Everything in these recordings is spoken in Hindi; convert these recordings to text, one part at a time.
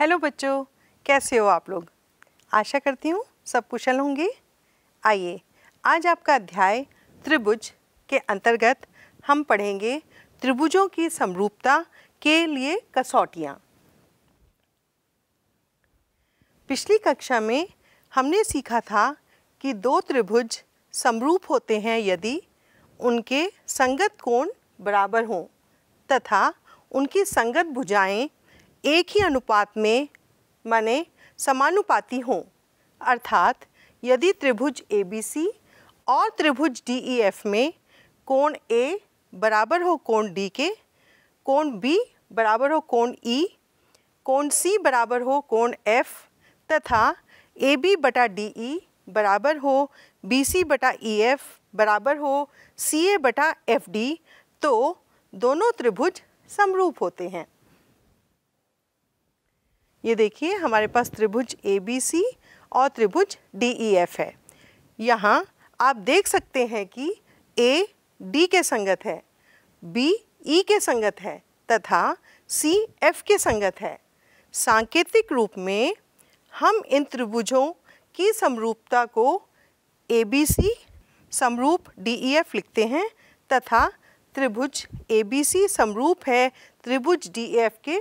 हेलो बच्चों कैसे हो आप लोग आशा करती हूँ सब कुशल होंगे आइए आज आपका अध्याय त्रिभुज के अंतर्गत हम पढ़ेंगे त्रिभुजों की समरूपता के लिए कसौटियाँ पिछली कक्षा में हमने सीखा था कि दो त्रिभुज समरूप होते हैं यदि उनके संगत कोण बराबर हों तथा उनकी संगत भुजाएं एक ही अनुपात में माने समानुपाती हों अर्थात यदि त्रिभुज ए और त्रिभुज डी e में कोण ए बराबर हो कोण डी के कोण बी बराबर हो कोण ई e, कोण सी बराबर हो कोण एफ तथा ए बी बटा डी ई e बराबर हो बी सी बटा ई एफ बराबर हो सी ए बटा एफ डी तो दोनों त्रिभुज समरूप होते हैं ये देखिए हमारे पास त्रिभुज ए बी सी और त्रिभुज डी ई एफ है यहाँ आप देख सकते हैं कि ए डी के संगत है बी ई e के संगत है तथा सी एफ के संगत है सांकेतिक रूप में हम इन त्रिभुजों की समरूपता को ए बी सी समरूप डी ई एफ लिखते हैं तथा त्रिभुज ए बी सी समरूप है त्रिभुज डी एफ e के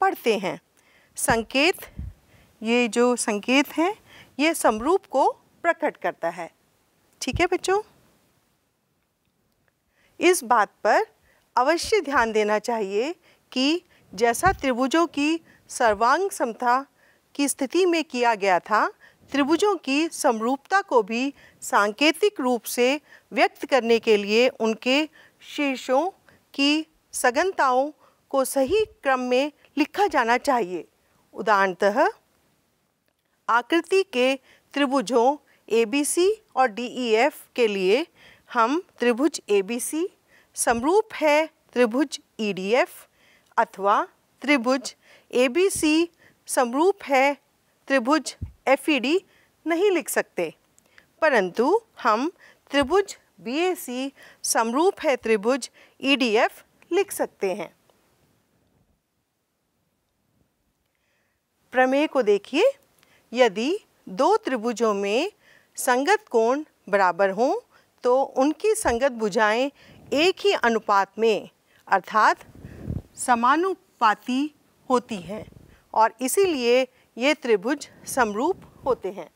पढ़ते हैं संकेत ये जो संकेत हैं ये समरूप को प्रकट करता है ठीक है बच्चों इस बात पर अवश्य ध्यान देना चाहिए कि जैसा त्रिभुजों की सर्वांग समता की स्थिति में किया गया था त्रिभुजों की समरूपता को भी सांकेतिक रूप से व्यक्त करने के लिए उनके शीर्षों की सघनताओं को सही क्रम में लिखा जाना चाहिए उदाहरणतः आकृति के त्रिभुजों सी और एफ e के लिए हम त्रिभुज सी समरूप है त्रिभुज एफ e अथवा त्रिभुज सी समरूप है त्रिभुज डी e नहीं लिख सकते परंतु हम त्रिभुज सी समरूप है त्रिभुज एफ लिख सकते हैं प्रमेय को देखिए यदि दो त्रिभुजों में संगत कोण बराबर हों तो उनकी संगत भुजाएं एक ही अनुपात में अर्थात समानुपाती होती हैं और इसीलिए ये त्रिभुज समरूप होते हैं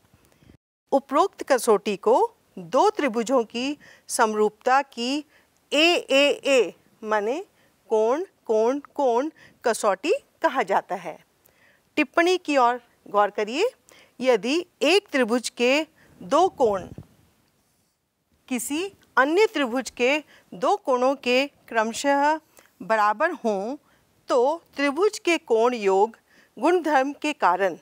उपरोक्त कसौटी को दो त्रिभुजों की समरूपता की ए ए ए माने कोण कोण कोण कसौटी कहा जाता है टिप्पणी की ओर गौर करिए यदि एक त्रिभुज के दो कोण किसी अन्य त्रिभुज के दो कोणों के क्रमशः बराबर हों तो त्रिभुज के कोण योग गुणधर्म के कारण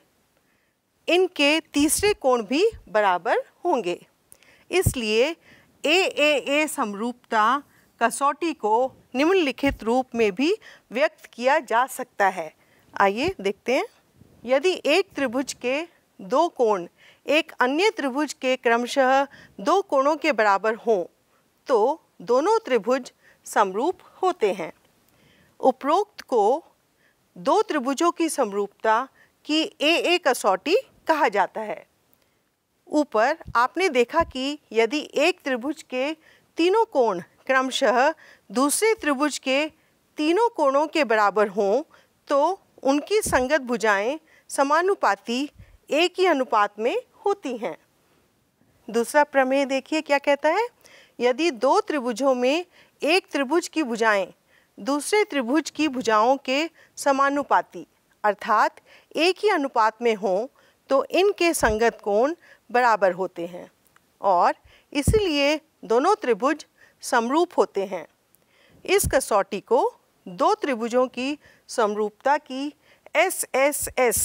इनके तीसरे कोण भी बराबर होंगे इसलिए ए ए ए समरूपता कसौटी को निम्नलिखित रूप में भी व्यक्त किया जा सकता है आइए देखते हैं यदि एक त्रिभुज के दो कोण एक अन्य त्रिभुज के क्रमशः दो कोणों के बराबर हों तो दोनों त्रिभुज समरूप होते हैं उपरोक्त को दो त्रिभुजों की समरूपता की ए ए कसौटी कहा जाता है ऊपर आपने देखा कि यदि एक त्रिभुज के तीनों कोण क्रमशः दूसरे त्रिभुज के तीनों कोणों के बराबर हों तो उनकी संगत भुजाएं समानुपाती एक ही अनुपात में होती हैं दूसरा प्रमेय देखिए क्या कहता है यदि दो त्रिभुजों में एक त्रिभुज की भुजाएं दूसरे त्रिभुज की भुजाओं के समानुपाती अर्थात एक ही अनुपात में हों तो इनके संगत कोण बराबर होते हैं और इसलिए दोनों त्रिभुज समरूप होते हैं इस कसौटी को दो त्रिभुजों की समरूपता की एस एस एस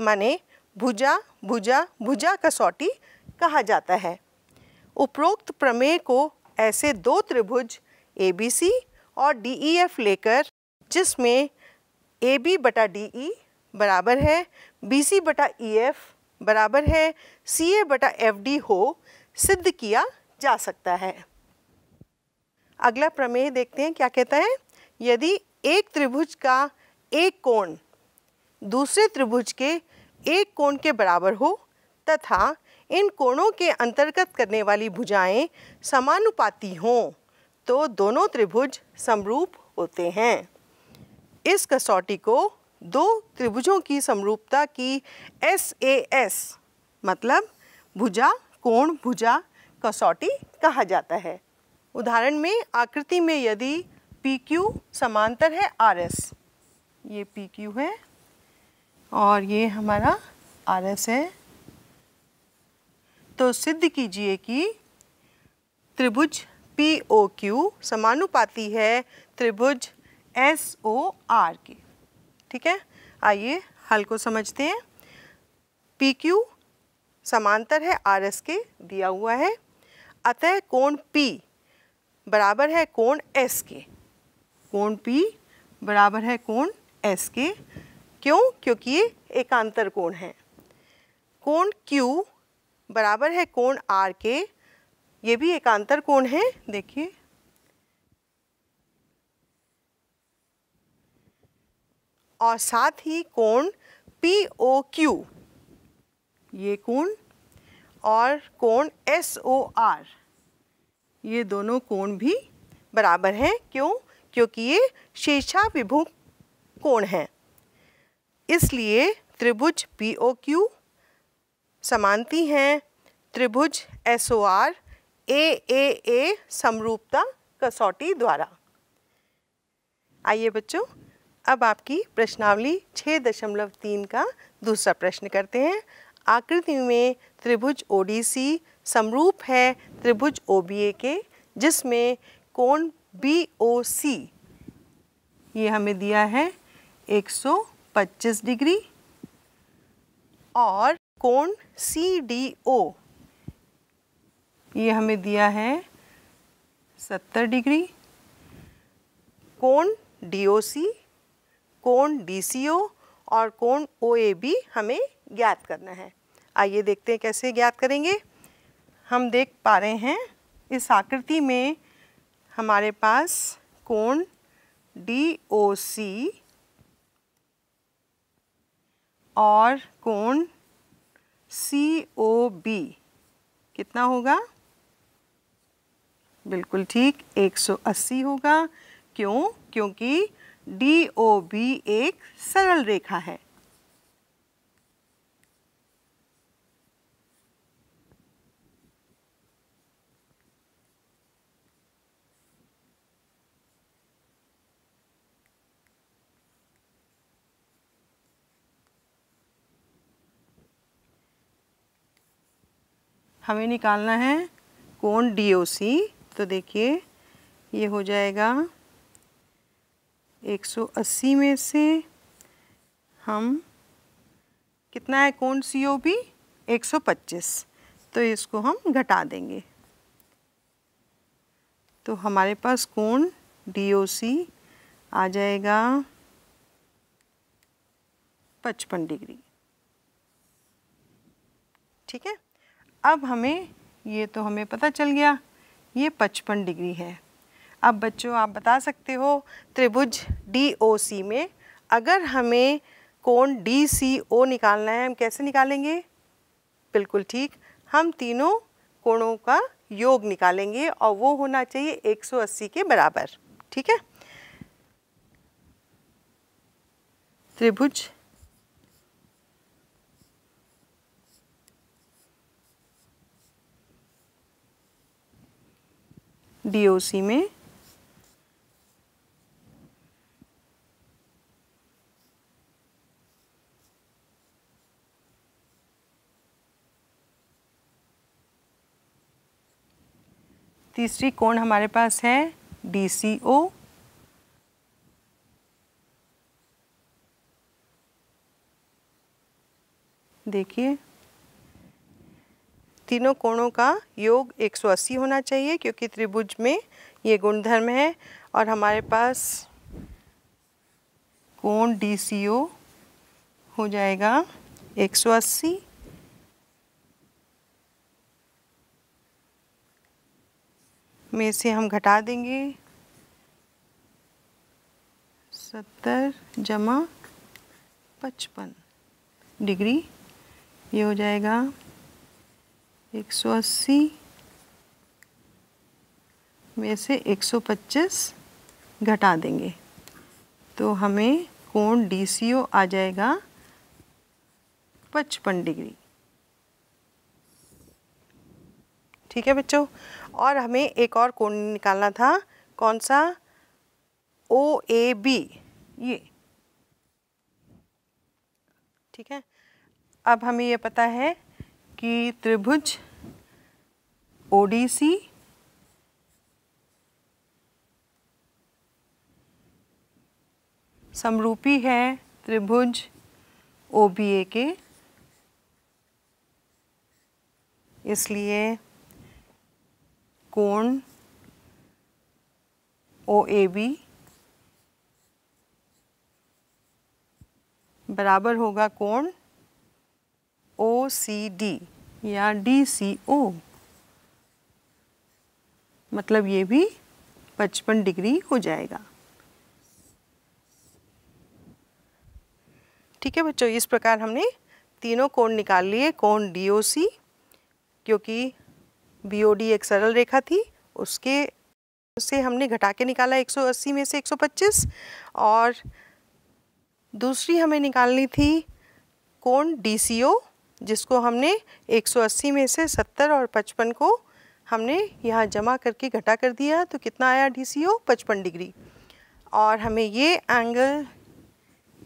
माने भुजा भुजा भुजा कसौटी कहा जाता है उपरोक्त प्रमेय को ऐसे दो त्रिभुज ए बी सी और डी ई एफ लेकर जिसमें ए बी बटा डी ई बराबर है बी सी बटा ई एफ बराबर है सी ए बटा एफ डी हो सिद्ध किया जा सकता है अगला प्रमेय देखते हैं क्या कहता है यदि एक त्रिभुज का एक कोण दूसरे त्रिभुज के एक कोण के बराबर हो तथा इन कोणों के अंतर्गत करने वाली भुजाएं समानुपाती हों तो दोनों त्रिभुज समरूप होते हैं इस कसौटी को दो त्रिभुजों की समरूपता की एस ए एस मतलब भुजा कोण भुजा कसौटी कहा जाता है उदाहरण में आकृति में यदि पी क्यू समांतर है आर एस ये पी क्यू है और ये हमारा आर एस है तो सिद्ध कीजिए कि त्रिभुज पी ओ क्यू समानुपाती है त्रिभुज एस ओ आर के ठीक है आइए हल को समझते हैं पी क्यू समांतर है आर एस के दिया हुआ है अतः कोण पी बराबर है कोण एस के कोण पी बराबर है कोण एस के क्यों क्योंकि ये एकांतर कोण है कोण Q बराबर है कोण R के ये भी एकांतर कोण है देखिए और साथ ही कोण पी ओ क्यू ये कोण और कोण एस ओ आर ये दोनों कोण भी बराबर हैं क्यों क्योंकि ये शीर्षा विभुक कोण हैं इसलिए त्रिभुज पी ओ क्यू समानती हैं त्रिभुज एस ओ आर ए ए ए समरूपता कसौटी द्वारा आइए बच्चों अब आपकी प्रश्नावली छः दशमलव तीन का दूसरा प्रश्न करते हैं आकृति में त्रिभुज ओ डी सी समरूप है त्रिभुज ओ बी ए के जिसमें कोण बी ओ सी ये हमें दिया है एक सौ 25 डिग्री और कोण सी डी ओ ये हमें दिया है 70 डिग्री कोण डी ओ सी कोण डी सी ओ और कोण ओ ए बी हमें ज्ञात करना है आइए देखते हैं कैसे ज्ञात करेंगे हम देख पा रहे हैं इस आकृति में हमारे पास कोण डी ओ सी और कोण सी ओ बी कितना होगा बिल्कुल ठीक 180 होगा क्यों क्योंकि डी ओ बी एक सरल रेखा है हमें निकालना है कोण डी तो देखिए ये हो जाएगा 180 में से हम कितना है कोण सी ओ पी एक तो इसको हम घटा देंगे तो हमारे पास कोण डी ओ सी आ जाएगा पचपन डिग्री ठीक है अब हमें ये तो हमें पता चल गया ये पचपन डिग्री है अब बच्चों आप बता सकते हो त्रिभुज डी ओ सी में अगर हमें कोण डी सी ओ निकालना है हम कैसे निकालेंगे बिल्कुल ठीक हम तीनों कोणों का योग निकालेंगे और वो होना चाहिए 180 के बराबर ठीक है त्रिभुज डीओसी में तीसरी कोण हमारे पास है डी सी ओ देखिए तीनों कोणों का योग 180 होना चाहिए क्योंकि त्रिभुज में ये गुणधर्म है और हमारे पास कोण डी हो जाएगा 180 में से हम घटा देंगे सत्तर जमा पचपन डिग्री ये हो जाएगा 180 में से 125 घटा देंगे तो हमें कोण ओ आ जाएगा 55 डिग्री ठीक है बच्चों और हमें एक और कोण निकालना था कौन सा ओ ए बी ये ठीक है अब हमें यह पता है कि त्रिभुज ODC समरूपी है त्रिभुज OBA के इसलिए कोण OAB बराबर होगा कोण OCD या DCO मतलब ये भी पचपन डिग्री हो जाएगा ठीक है बच्चों इस प्रकार हमने तीनों कोण निकाल लिए कोण डी क्योंकि बी एक सरल रेखा थी उसके से हमने घटा के निकाला 180 में से 125 और दूसरी हमें निकालनी थी कोण डी जिसको हमने 180 में से 70 और 55 को हमने यहाँ जमा करके घटा कर दिया तो कितना आया डी सी ओ पचपन डिग्री और हमें ये एंगल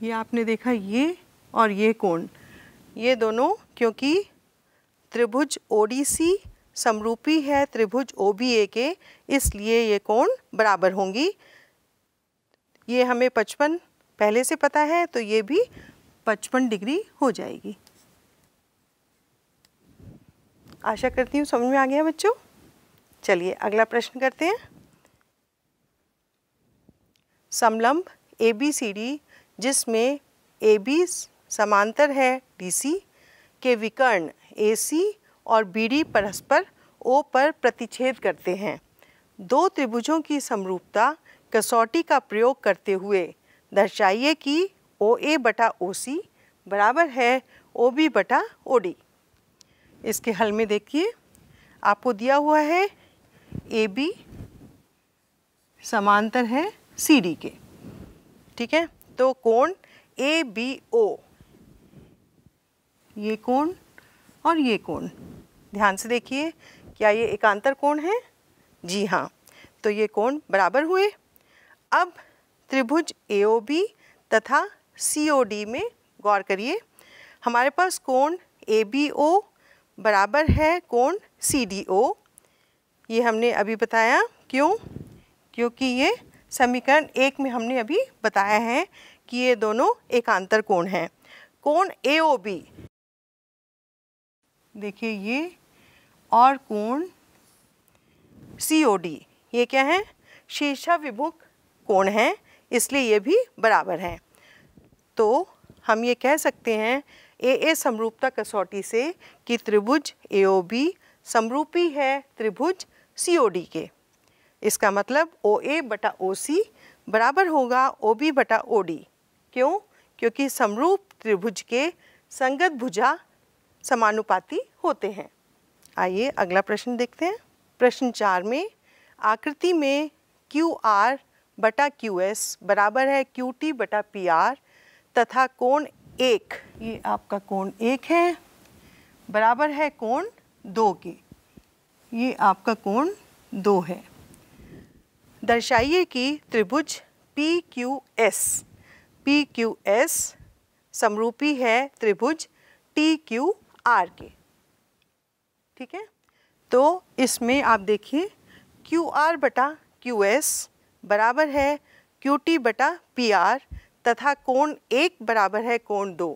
ये आपने देखा ये और ये कोण ये दोनों क्योंकि त्रिभुज ओ डी सी समरूपी है त्रिभुज ओ बी ए के इसलिए ये कोण बराबर होंगी ये हमें पचपन पहले से पता है तो ये भी पचपन डिग्री हो जाएगी आशा करती हूँ समझ में आ गया बच्चों चलिए अगला प्रश्न करते हैं समलंब ए बी सी डी जिसमें ए बी समांतर है डी सी के विकर्ण ए सी और बी डी परस्पर ओ पर प्रतिच्छेद करते हैं दो त्रिभुजों की समरूपता कसौटी का प्रयोग करते हुए दर्शाइए कि ओ ए बटा ओ सी बराबर है ओ बी बटा ओ डी इसके हल में देखिए आपको दिया हुआ है ए बी समांतर है सी डी के ठीक है तो कोण ए बी ओ ये कोण और ये कोण ध्यान से देखिए क्या ये एकांतर कोण है जी हाँ तो ये कोण बराबर हुए अब त्रिभुज ए ओ बी तथा सी ओ डी में गौर करिए हमारे पास कोण ए बी ओ बराबर है कोण सी डी ओ ये हमने अभी बताया क्यों क्योंकि ये समीकरण एक में हमने अभी बताया है कि ये दोनों एकांतर कोण हैं कोण ए ओ बी देखिए ये और कोण सी ओ डी ये क्या है शीर्षा विमुख कोण है इसलिए ये भी बराबर हैं तो हम ये कह सकते हैं ए ए समरूपता कसौटी से कि त्रिभुज ए ओ बी समरूपी है त्रिभुज सी के इसका मतलब ओ ए बटा ओ सी बराबर होगा ओ बी बटा ओ डी क्यों क्योंकि समरूप त्रिभुज के संगत भुजा समानुपाती होते हैं आइए अगला प्रश्न देखते हैं प्रश्न चार में आकृति में क्यू आर बटा क्यू एस बराबर है क्यू टी बटा पी आर तथा कोण एक ये आपका कोण एक है बराबर है कोण दो के ये आपका कोण दो है दर्शाइए कि त्रिभुज P Q S P Q S समरूपी है त्रिभुज टी क्यू आर के ठीक है तो इसमें आप देखिए क्यू आर बटा क्यू एस बराबर है क्यू टी बटा पी आर तथा कोण एक बराबर है कोण दो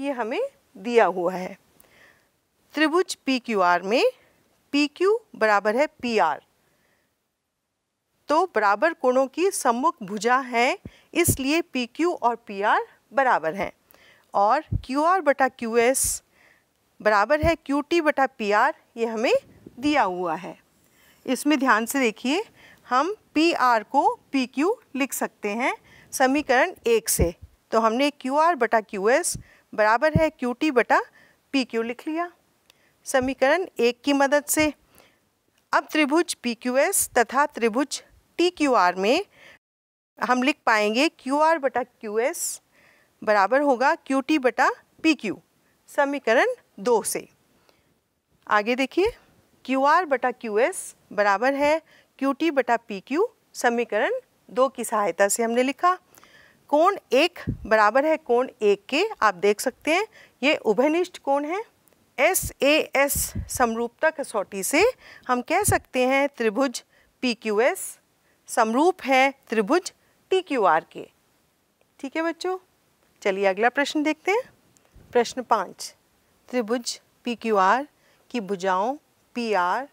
ये हमें दिया हुआ है त्रिभुज पी क्यू आर में पी क्यू बराबर है पी आर तो बराबर कोणों की सम्मुख भुजा है इसलिए पी क्यू और पी आर बराबर हैं और क्यू आर बटा क्यू एस बराबर है क्यू टी बटा पी आर ये हमें दिया हुआ है इसमें ध्यान से देखिए हम पी आर को पी क्यू लिख सकते हैं समीकरण एक से तो हमने क्यू आर बटा क्यू एस बराबर है क्यू टी बटा पी क्यू लिख लिया समीकरण एक की मदद से अब त्रिभुज पी क्यू एस तथा त्रिभुज टी क्यू आर में हम लिख पाएंगे क्यू आर बटा क्यू एस बराबर होगा क्यू टी बटा पी क्यू समीकरण दो से आगे देखिए क्यू आर बटा क्यू एस बराबर है क्यू टी बटा पी क्यू समीकरण दो की सहायता से हमने लिखा कोण एक बराबर है कोण एक के आप देख सकते हैं ये उभयनिष्ठ कोण है एस ए एस समरूपता कसौटी से हम कह सकते हैं त्रिभुज पी क्यू एस समरूप है त्रिभुज टी क्यू आर के ठीक है बच्चों चलिए अगला प्रश्न देखते हैं प्रश्न पाँच त्रिभुज पी क्यू आर की भुजाओं पी आर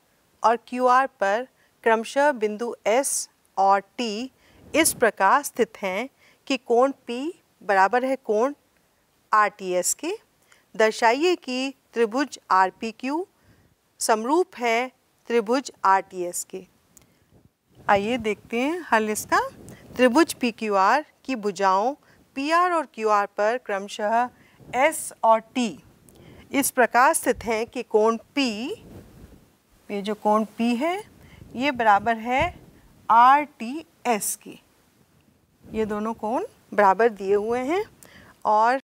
और क्यू आर पर क्रमशः बिंदु एस और टी इस प्रकार स्थित हैं कि कोण पी बराबर है कोण आर टी एस के दर्शाइए कि त्रिभुज आर पी क्यू समरूप है त्रिभुज आर टी एस के आइए देखते हैं हल इसका त्रिभुज पी क्यू आर की भुजाओं पी आर और क्यू आर पर क्रमशः एस और टी इस प्रकार स्थित हैं कि कोण पी ये जो कोण पी है ये बराबर है आर टी एस के ये दोनों कोण बराबर दिए हुए हैं और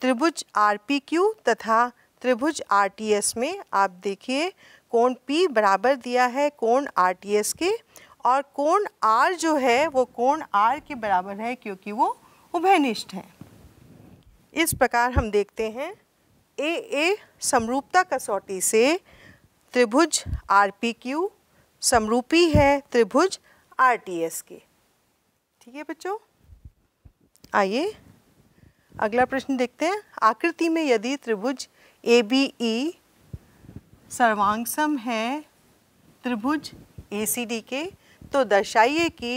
त्रिभुज आर पी क्यू तथा त्रिभुज एस में आप देखिए कोण P बराबर दिया है कोण एस के और कोण R जो है वो कोण R के बराबर है क्योंकि वो उभयनिष्ठ है इस प्रकार हम देखते हैं ए ए समरूपता कसौटी से त्रिभुज आर पी क्यू समरूपी है त्रिभुज आर टी एस के ठीक है बच्चों आइए अगला प्रश्न देखते हैं आकृति में यदि त्रिभुज ए बी ई सर्वांगसम है त्रिभुज ए सी डी के तो दर्शाइए कि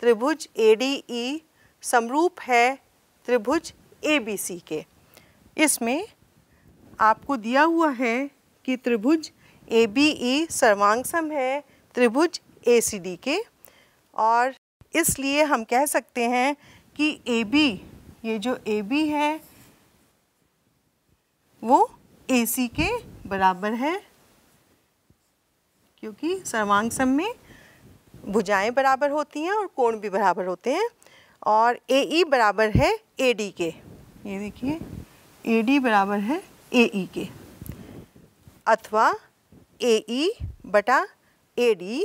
त्रिभुज ए डी ई समरूप है त्रिभुज ए बी सी के इसमें आपको दिया हुआ है कि त्रिभुज ए बी ई सर्वांगसम है त्रिभुज ए सी डी के और इसलिए हम कह सकते हैं कि ए बी ये जो ए बी है वो सी के बराबर है क्योंकि सर्वांग सम में भुजाएं बराबर होती हैं और कोण भी बराबर होते हैं और ए ई e बराबर है ए डी के ये देखिए ए डी बराबर है ए ई के अथवा ए ई e बटा ए डी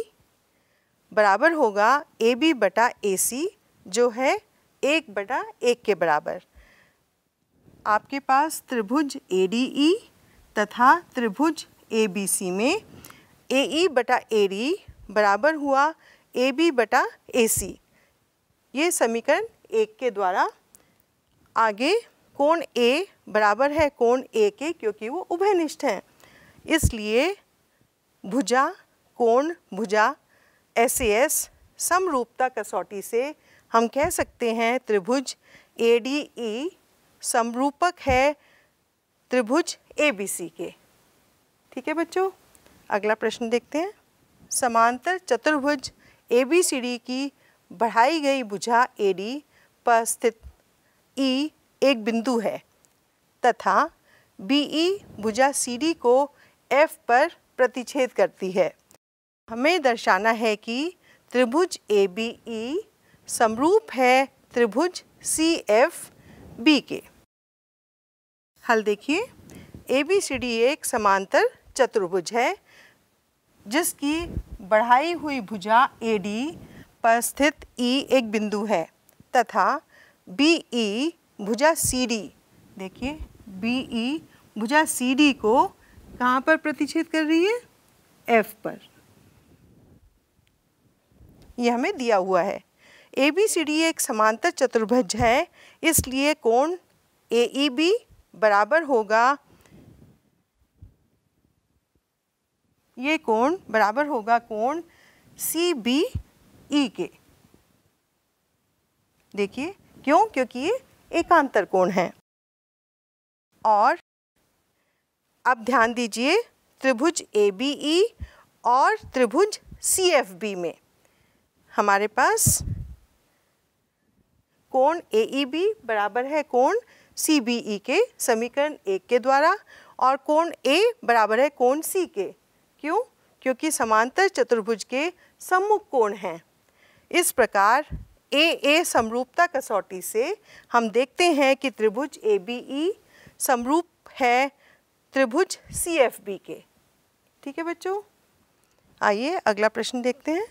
बराबर होगा ए बी बटा ए सी जो है एक बटा एक के बराबर आपके पास त्रिभुज ए डी ई तथा त्रिभुज सी में ए ई e बटा एडी बराबर हुआ ए बी बटा ए सी ये समीकरण एक के द्वारा आगे कोण ए बराबर है कोण ए के क्योंकि वो उभयनिष्ठ हैं इसलिए भुजा कोण भुजा एस एस समरूपता कसौटी से हम कह सकते हैं त्रिभुज ए डी ई समरूपक है त्रिभुज ए बी सी के ठीक है बच्चों अगला प्रश्न देखते हैं समांतर चतुर्भुज ए बी सी डी की बढ़ाई गई भुजा ए डी पर स्थित ई e एक बिंदु है तथा बी ई e भुजा सी डी को एफ पर प्रतिच्छेद करती है हमें दर्शाना है कि त्रिभुज ए बी ई समरूप है त्रिभुज सी एफ बी के हल देखिए ए बी सी डी एक समांतर चतुर्भुज है जिसकी बढ़ाई हुई भुजा ए डी पर स्थित ई e एक बिंदु है तथा बी ई e भुजा सी डी देखिए बी ई e भुजा सी डी को कहाँ पर प्रतिच्छेद कर रही है एफ पर यह हमें दिया हुआ है ए बी सी डी एक समांतर चतुर्भुज है इसलिए कोण ए ई बी बराबर होगा ये कोण बराबर होगा कोण सी बी ई के देखिए क्यों क्योंकि ये एकांतर कोण है और अब ध्यान दीजिए त्रिभुज ए बी ई और त्रिभुज सी एफ बी में हमारे पास कोण ए ई बी बराबर है कोण सी बी ई के समीकरण एक के द्वारा और कोण ए बराबर है कोण सी के क्यों क्योंकि समांतर चतुर्भुज के सम्मुख कोण हैं इस प्रकार ए ए समरूपता कसौटी से हम देखते हैं कि त्रिभुज ए बी ई समरूप है त्रिभुज सी एफ बी के ठीक है बच्चों आइए अगला प्रश्न देखते हैं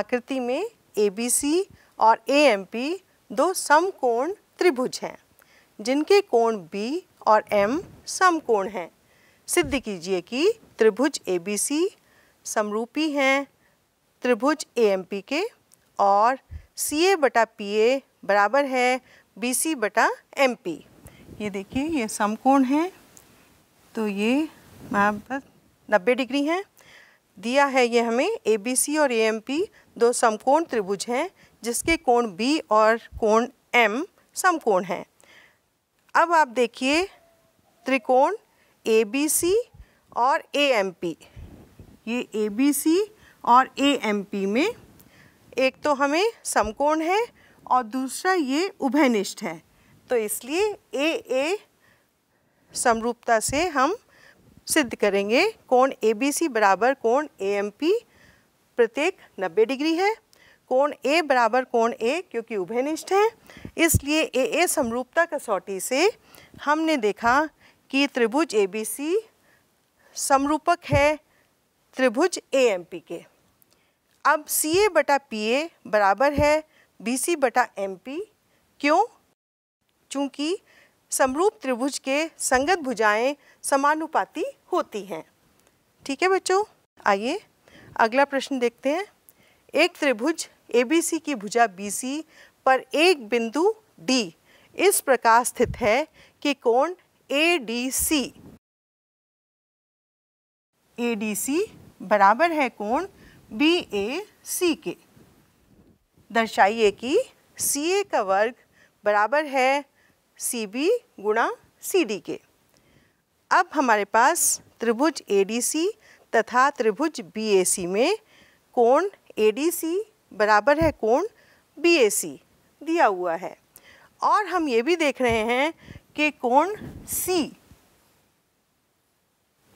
आकृति में ए बी सी और ए एम पी दो समकोण त्रिभुज हैं जिनके कोण बी और एम समकोण हैं सिद्ध कीजिए कि त्रिभुज एबीसी समरूपी हैं त्रिभुज एएमपी के और सी ए बटा पी ए बराबर है बी सी बटा एम पी ये देखिए ये समकोण है तो ये मैं बस नब्बे डिग्री हैं दिया है ये हमें ए बी सी और ए एम पी दो समकोण त्रिभुज हैं जिसके कोण बी और कोण एम समकोण हैं अब आप देखिए त्रिकोण ए बी सी और ए ये ए बी सी और ए एम पी में एक तो हमें समकोण है और दूसरा ये उभयनिष्ठ है तो इसलिए ए ए समरूपता से हम सिद्ध करेंगे कोण ए बी सी बराबर कोण ए एम पी प्रत्येक 90 डिग्री है कोण ए बराबर कोण ए क्योंकि उभयनिष्ठ है इसलिए ए ए समरूपता कसौटी से हमने देखा कि त्रिभुज ए बी सी समरूपक है त्रिभुज ए एम पी के अब सी ए बटा पी ए बराबर है बी सी बटा एम पी क्यों चूँकि समरूप त्रिभुज के संगत भुजाएं समानुपाती होती हैं ठीक है बच्चों आइए अगला प्रश्न देखते हैं एक त्रिभुज ए बी सी की भुजा बी सी पर एक बिंदु डी इस प्रकार स्थित है कि कोण A D C A D C बराबर है कोण बी ए सी के दर्शाइए कि सी ए का वर्ग बराबर है सी बी गुणा सी डी के अब हमारे पास त्रिभुज ए डी सी तथा त्रिभुज बी ए सी में कोण ए डी सी बराबर है कोण बी ए सी दिया हुआ है और हम ये भी देख रहे हैं कि कोण सी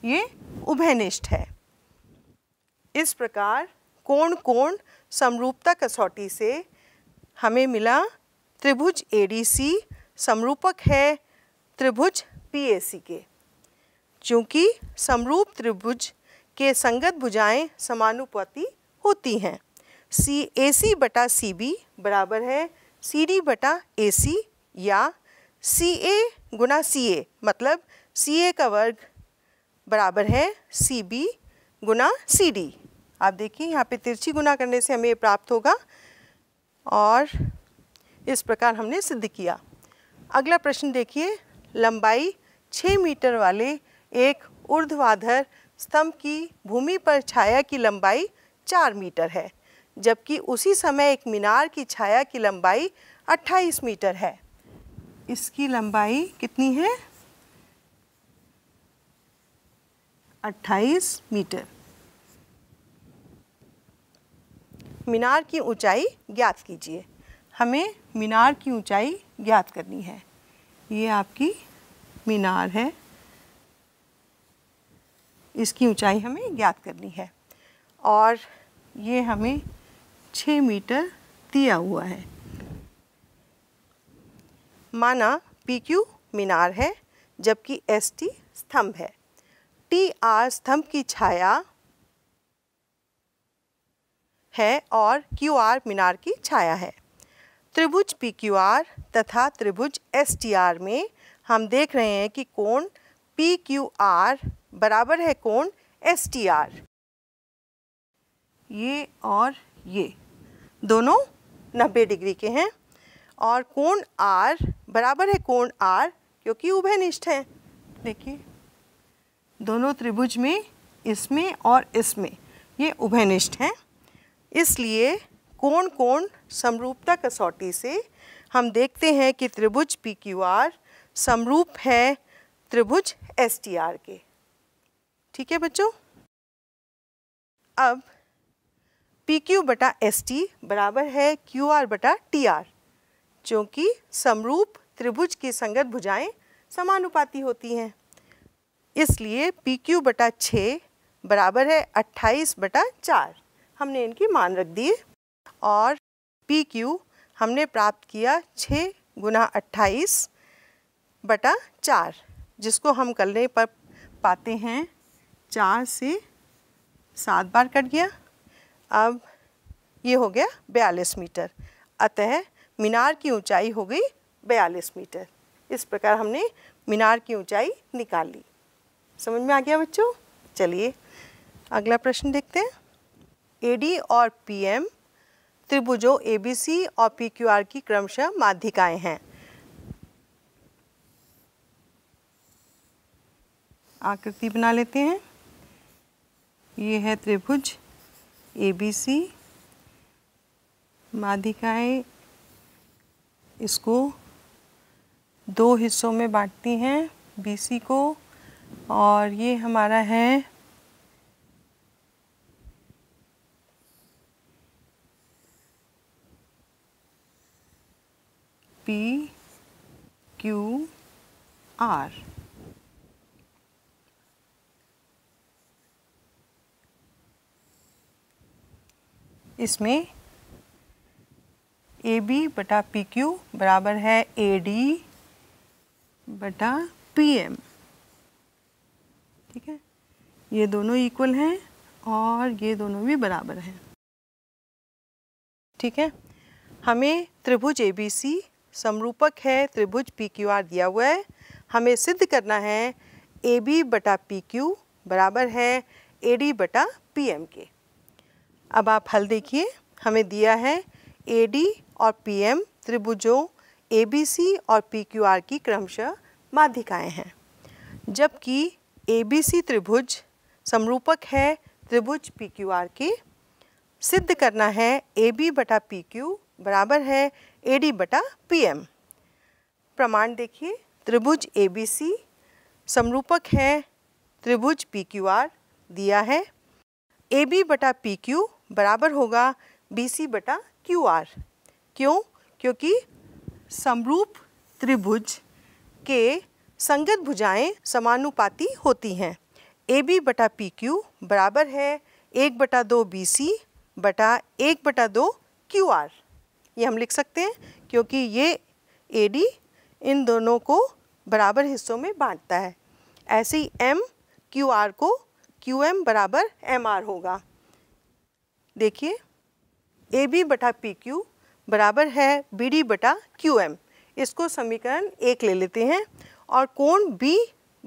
ये उभयनिष्ठ है इस प्रकार कोण कोण समरूपता कसौटी से हमें मिला त्रिभुज एडीसी समरूपक है त्रिभुज पीएसी के क्योंकि समरूप त्रिभुज के संगत भुजाएं समानुपाती होती हैं सी ए सी बटा सी बी बराबर है सी डी बटा ए सी या सी ए गुना सी ए मतलब सी ए का वर्ग बराबर है सी बी गुना सी डी आप देखिए यहाँ पे तिरछी गुना करने से हमें प्राप्त होगा और इस प्रकार हमने सिद्ध किया अगला प्रश्न देखिए लंबाई 6 मीटर वाले एक ऊर्ध्वाधर स्तंभ की भूमि पर छाया की लंबाई 4 मीटर है जबकि उसी समय एक मीनार की छाया की लंबाई 28 मीटर है इसकी लंबाई कितनी है 28 मीटर मीनार की ऊंचाई ज्ञात कीजिए हमें मीनार की ऊंचाई ज्ञात करनी है ये आपकी मीनार है इसकी ऊंचाई हमें ज्ञात करनी है और ये हमें छ मीटर दिया हुआ है माना पी क्यू मीनार है जबकि एस टी स्तंभ है टी आर स्तंभ की छाया है और क्यू आर मीनार की छाया है त्रिभुज पी क्यू आर तथा त्रिभुज एस टी आर में हम देख रहे हैं कि कोण पी क्यू आर बराबर है कोण एस टी आर ये और ये दोनों नब्बे डिग्री के हैं और कोण आर बराबर है कोण आर क्योंकि उभयनिष्ठ हैं देखिए दोनों त्रिभुज में इसमें और इसमें ये उभयनिष्ठ हैं इसलिए कोण कोण समरूपता कसौटी से हम देखते हैं कि त्रिभुज पी क्यू आर समरूप है त्रिभुज एस टी आर के ठीक है बच्चों अब पी क्यू बटा एस टी बराबर है क्यू आर बटा टी आर जो कि समरूप त्रिभुज की संगत भुजाएं समानुपाती होती हैं इसलिए पी क्यू बटा छः बराबर है अट्ठाईस बटा चार हमने इनकी मान रख दिए और पी क्यू हमने प्राप्त किया छः गुना अट्ठाईस बटा चार जिसको हम करने पर पाते हैं चार से सात बार कट गया अब ये हो गया बयालीस मीटर अतः मीनार की ऊंचाई हो गई बयालीस मीटर इस प्रकार हमने मीनार की ऊंचाई निकाल ली समझ में आ गया बच्चों चलिए अगला प्रश्न देखते हैं एडी और पीएम त्रिभुजों एबीसी और पीक्यूआर की क्रमशः माध्यिकाएं हैं आकृति बना लेते हैं ये है त्रिभुज एबीसी माध्यिकाएं इसको दो हिस्सों में बांटती हैं बीसी को और ये हमारा है पी क्यू आर इसमें ए बी बटा पी क्यू बराबर है ए डी बटा पी एम ठीक है ये दोनों इक्वल हैं और ये दोनों भी बराबर हैं ठीक है हमें त्रिभुज ए बी सी समरूपक है त्रिभुज पी क्यू आर दिया हुआ है हमें सिद्ध करना है ए बी बटा पी क्यू बराबर है ए डी बटा पी एम के अब आप हल देखिए हमें दिया है ए डी और पी एम त्रिभुजों ए बी सी और पी क्यू आर की क्रमशः माध्यिकाएँ हैं जबकि एबीसी त्रिभुज समरूपक है त्रिभुज पीक्यूआर के सिद्ध करना है ए बी बटा पी क्यू बराबर है ए डी बटा पी एम प्रमाण देखिए त्रिभुज ए बी सी समरूपक है त्रिभुज पी क्यू आर दिया है ए बी बटा पी क्यू बराबर होगा बी सी बटा क्यू आर क्यों क्योंकि समरूप त्रिभुज के संगत भुजाएं समानुपाती होती हैं ए बी बटा पी क्यू बराबर है एक बटा दो बी सी बटा एक बटा दो क्यू आर ये हम लिख सकते हैं क्योंकि ये ए डी इन दोनों को बराबर हिस्सों में बांटता है ऐसे ही एम क्यू आर को क्यू एम बराबर एम आर होगा देखिए ए बी बटा पी क्यू बराबर है बी डी बटा क्यू एम इसको समीकरण एक ले लेते हैं और कोण B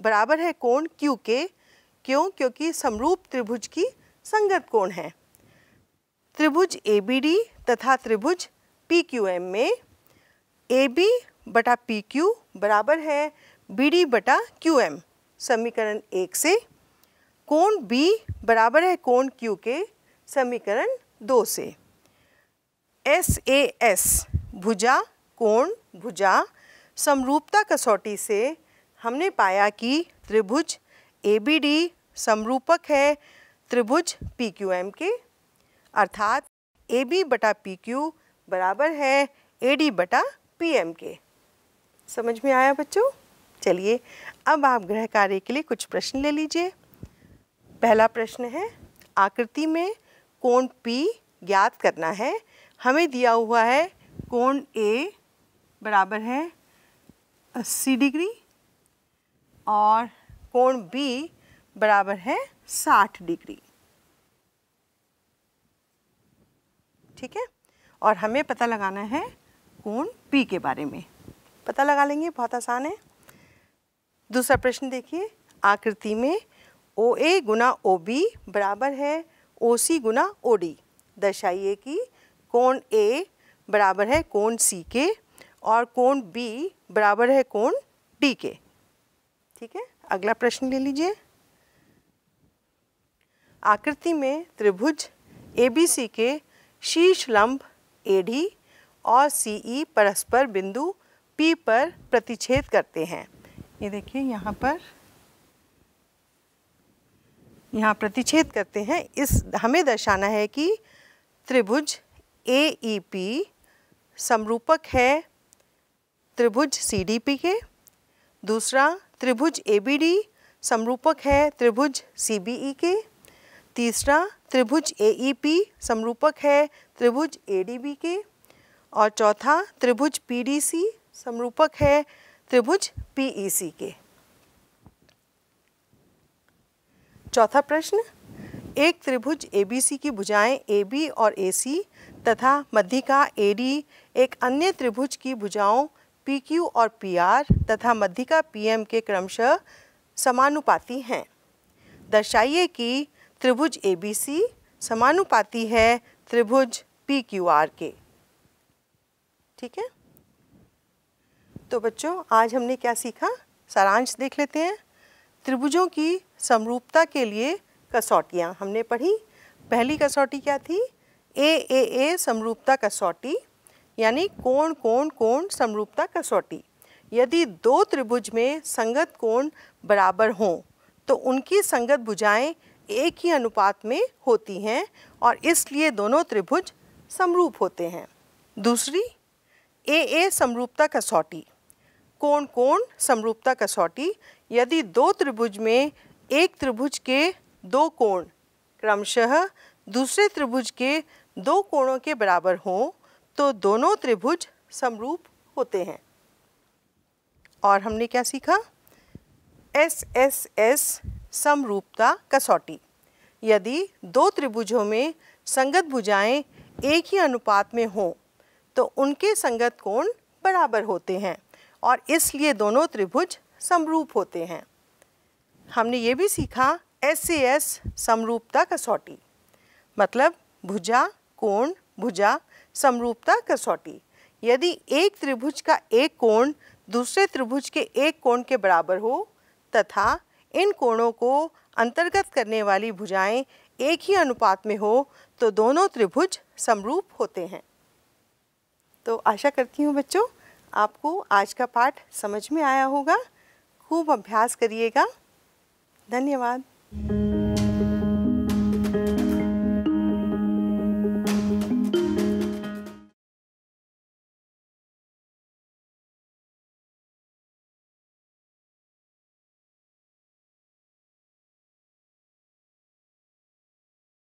बराबर है कोण Q के क्यों क्योंकि समरूप त्रिभुज की संगत कोण है त्रिभुज ABD तथा त्रिभुज PQM में AB बटा पी बराबर है BD बटा क्यू समीकरण एक से कोण B बराबर है कोण Q के समीकरण दो से एस ए एस भुजा कोण भुजा समरूपता कसौटी से हमने पाया कि त्रिभुज ए बी डी समरूपक है त्रिभुज पी क्यू एम के अर्थात ए बी बटा पी क्यू बराबर है ए डी बटा पी एम के समझ में आया बच्चों चलिए अब आप गृह कार्य के लिए कुछ प्रश्न ले लीजिए पहला प्रश्न है आकृति में कोण P ज्ञात करना है हमें दिया हुआ है कोण A बराबर है अस्सी डिग्री और कोण बी बराबर है साठ डिग्री ठीक है और हमें पता लगाना है कोण पी के बारे में पता लगा लेंगे बहुत आसान है दूसरा प्रश्न देखिए आकृति में ओ ए गुना ओ बी बराबर है ओ सी गुना ओ डी दर्शाइए कि कोण ए बराबर है कोण सी के और कोण बी बराबर है कोण डी के ठीक है अगला प्रश्न ले लीजिए आकृति में त्रिभुज ए बी सी के शीर्ष लंब डी और सीई e परस्पर बिंदु पी पर प्रतिच्छेद करते हैं ये देखिए यहाँ पर यहाँ प्रतिच्छेद करते हैं इस हमें दर्शाना है कि त्रिभुज ए ई पी समरूपक है त्रिभुज सी के दूसरा त्रिभुज ए समरूपक है त्रिभुज सी e के तीसरा त्रिभुज ए e समरूपक है त्रिभुज ए के और चौथा त्रिभुज पी समरूपक है त्रिभुज पी e के चौथा प्रश्न एक त्रिभुज ए की भुजाएं ए और ए तथा मध्यिका ए एक अन्य त्रिभुज की भुजाओं PQ और PR तथा मध्यिका PM के क्रमशः समानुपाती हैं दर्शाइए कि त्रिभुज ABC समानुपाती है त्रिभुज PQR के ठीक है तो बच्चों आज हमने क्या सीखा सारांश देख लेते हैं त्रिभुजों की समरूपता के लिए कसौटियाँ हमने पढ़ी पहली कसौटी क्या थी ए ए ए समरूपता कसौटी यानी कोण कोण कोण समरूपता कसौटी यदि दो त्रिभुज में संगत कोण बराबर हों तो उनकी संगत भुजाएं एक ही अनुपात में होती हैं और इसलिए दोनों त्रिभुज समरूप होते हैं दूसरी ए ए समरूपता कसौटी कोण कोण समरूपता कसौटी यदि दो त्रिभुज में एक त्रिभुज के दो कोण क्रमशः दूसरे त्रिभुज के दो कोणों के बराबर हों तो दोनों त्रिभुज समरूप होते हैं और हमने क्या सीखा एस एस एस समरूपता कसौटी यदि दो त्रिभुजों में संगत भुजाएं एक ही अनुपात में हों तो उनके संगत कोण बराबर होते हैं और इसलिए दोनों त्रिभुज समरूप होते हैं हमने ये भी सीखा एस ए एस समरूपता कसौटी मतलब भुजा कोण भुजा समरूपता कसौटी यदि एक त्रिभुज का एक कोण दूसरे त्रिभुज के एक कोण के बराबर हो तथा इन कोणों को अंतर्गत करने वाली भुजाएं एक ही अनुपात में हो तो दोनों त्रिभुज समरूप होते हैं तो आशा करती हूँ बच्चों आपको आज का पाठ समझ में आया होगा खूब अभ्यास करिएगा धन्यवाद